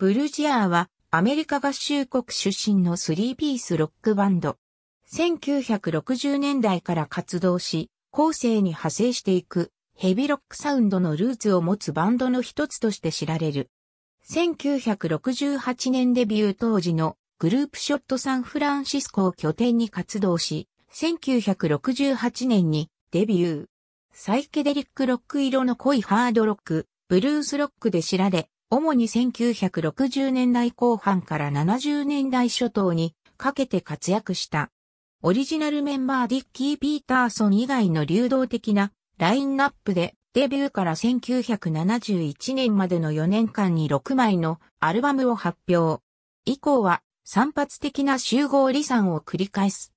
ブルジアーはアメリカ合衆国出身のスリーピースロックバンド。1960年代から活動し、後世に派生していくヘビロックサウンドのルーツを持つバンドの一つとして知られる。1968年デビュー当時のグループショットサンフランシスコを拠点に活動し、1968年にデビュー。サイケデリックロック色の濃いハードロック、ブルースロックで知られ、主に1960年代後半から70年代初頭にかけて活躍した。オリジナルメンバーディッキー・ピーターソン以外の流動的なラインナップでデビューから1971年までの4年間に6枚のアルバムを発表。以降は散発的な集合離散を繰り返す。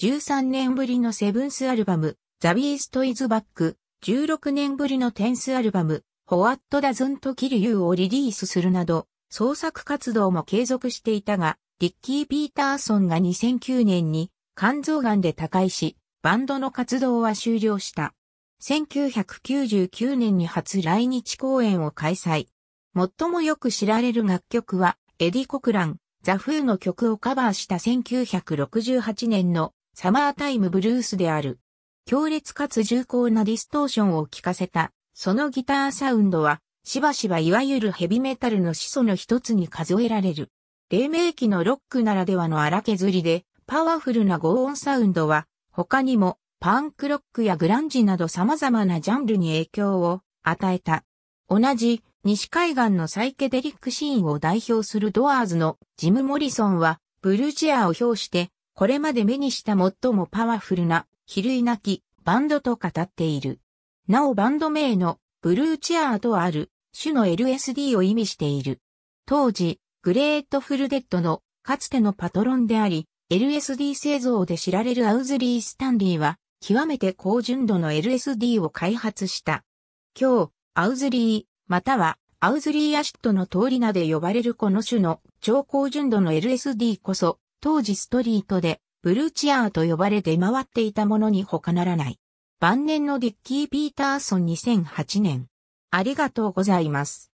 13年ぶりのセブンスアルバム、ザ・ビースト・イズ・バック、16年ぶりのテンスアルバム、ホワット・ダズンとキル・ユーをリリースするなど、創作活動も継続していたが、リッキー・ピーターソンが2009年に肝臓癌で他界し、バンドの活動は終了した。1999年に初来日公演を開催。最もよく知られる楽曲は、エディ・コクラン、ザ・フーの曲をカバーした1968年のサマータイムブルースである。強烈かつ重厚なディストーションを聴かせたそのギターサウンドは、しばしばいわゆるヘビメタルの始祖の一つに数えられる。黎明期のロックならではの荒削りで、パワフルな合音サウンドは、他にも、パンクロックやグランジなど様々なジャンルに影響を与えた。同じ、西海岸のサイケデリックシーンを代表するドアーズのジム・モリソンは、ブルーチェアを表して、これまで目にした最もパワフルな、比類なき、バンドと語っている。なおバンド名のブルーチェアーとある種の LSD を意味している。当時、グレートフルデッドのかつてのパトロンであり、LSD 製造で知られるアウズリー・スタンリーは、極めて高純度の LSD を開発した。今日、アウズリー、またはアウズリーアシットの通り名で呼ばれるこの種の超高純度の LSD こそ、当時ストリートでブルーチアーと呼ばれ出回っていたものに他ならない。晩年のディッキー・ピーターソン2008年。ありがとうございます。